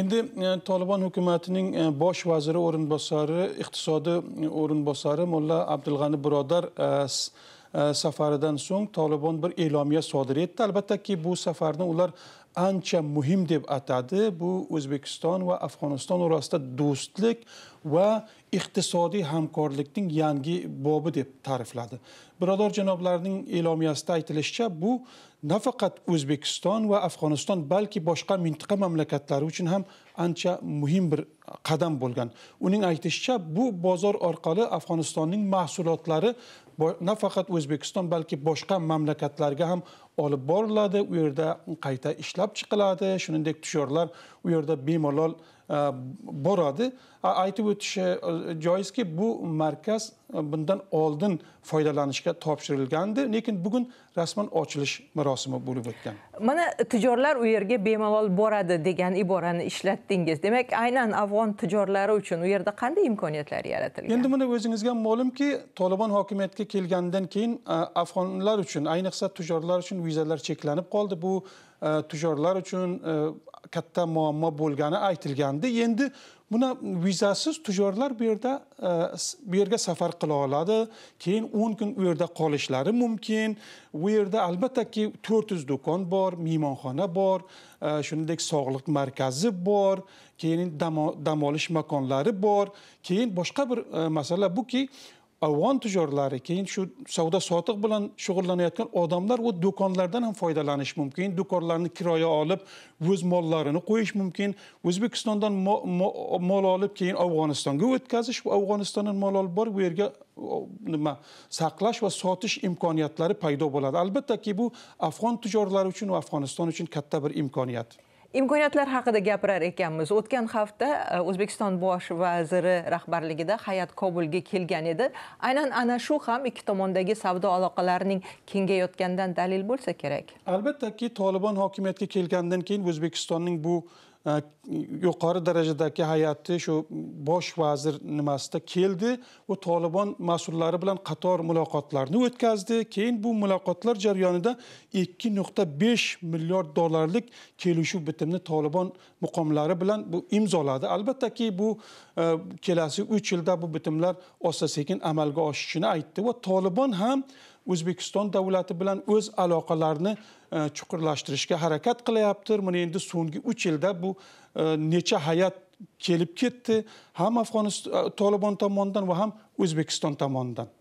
endi e, tolibon hukumatining e, bosh vaziri o'rinbosari iqtisodi e, o'rinbosari mulla abdulg'ani birodar E, safaridan so'ng tolibon bir e'lomiya sodir etdi albattaki bu safarni ular ancha muhim deb atadi bu o'zbekiston va afg'oniston orasida do'stlik va iqtisodiy hamkorlikning yangi bobi deb ta'rifladi birodar janoblarning e'lomiyasida aytilishicha bu nafaqat o'zbekiston va afg'oniston balki boshqa mintaqa mamlakatlari uchun ham ancha muhim bir qadam bo'lgan uning aytishicha bu bozor orqali afg'onistonning mahsulotlari نه فقط ازبکستان بلکه باشقا مملکت هم olib boriladi u yerda qayta ishlab chiqiladi shuningdek tushyorlar u yerda bemalol e, boradi aytib o'tish e, joizki bu markaz e, bundan oldin foydalanishga topshirilgandi lekin bugun rasman ochilish marosimi bo'lib o'tgan mana tijorlar u yerga bemalol boradi degan iborani ishlatdingiz demak aynan afg'on tijorlari uchun u yerda qanday imkoniyatlar yaratilgan endi buni o'zingizga ma'lumki tolibon hokimiyatga kelganidan keyin afg'onlar uchun ayniqsa tijorlar uchun vizalar cheklanib qoldi bu e, tujorlar uchun e, katta muammo bo'lgani aytilgandi endi buni vizasiz tujorlar bu yerda e, bu yerga safar qila oladi keyin o'n kun u yerda qolishlari mumkin u yerda albattaki to'rt yuz do'kon bor mehmonxona bor shuningdek sog'liq markazi bor keyin dam olish makonlari bor keyin boshqa bir masala buki avon tijorlari keyin shu savdo sotiq bilan shug'ullanayotgan odamlar u do'konlardan ham foydalanish mumkin do'konlarni kiroya olib o'z mollarini qo'yish mumkin o'zbekistondan mol olib keyin afg'onistonga o'tkazish va afg'onistondan mol olib borib u yerga nima saqlash va sotish imkoniyatlari paydo bo'ladi albattaki bu afg'on tijorlari uchun va afg'oniston uchun katta bir imkoniyat imkoniyatlar haqida gapirar ekanmiz o'tgan hafta e, o'zbekiston bosh vaziri rahbarligida hay'at kobulga kelgan edi aynan ana shu ham ikki tomondagi savdo aloqalarining kengayotganidan dalil bo'lsa kerak albattaki tolibon hokimiyatga kelgandan keyin o'zbekistonning bu yuqori darajadagi hay'ati shu bosh vazir nimasida keldi u tolibon mas'ullari bilan qator muloqotlarni o'tkazdi keyin bu muloqotlar jarayonida ikki nuqta besh milliard dollarlik kelishuv bitimni tolibon muqomlari bilan bu imzoladi albattaki bu e, kelasi uch yilda bu bitimlar asta sekin amalga oshishini aytdi va tolibon ham o'zbekiston davlati bilan o'z aloqalarini e, chuqurlashtirishga harakat qilyapti mana endi so'nggi uch yilda bu e, necha hayat kelib ketdi ham afg'oniston e, tolibon tomonidan va ham o'zbekiston tomonidan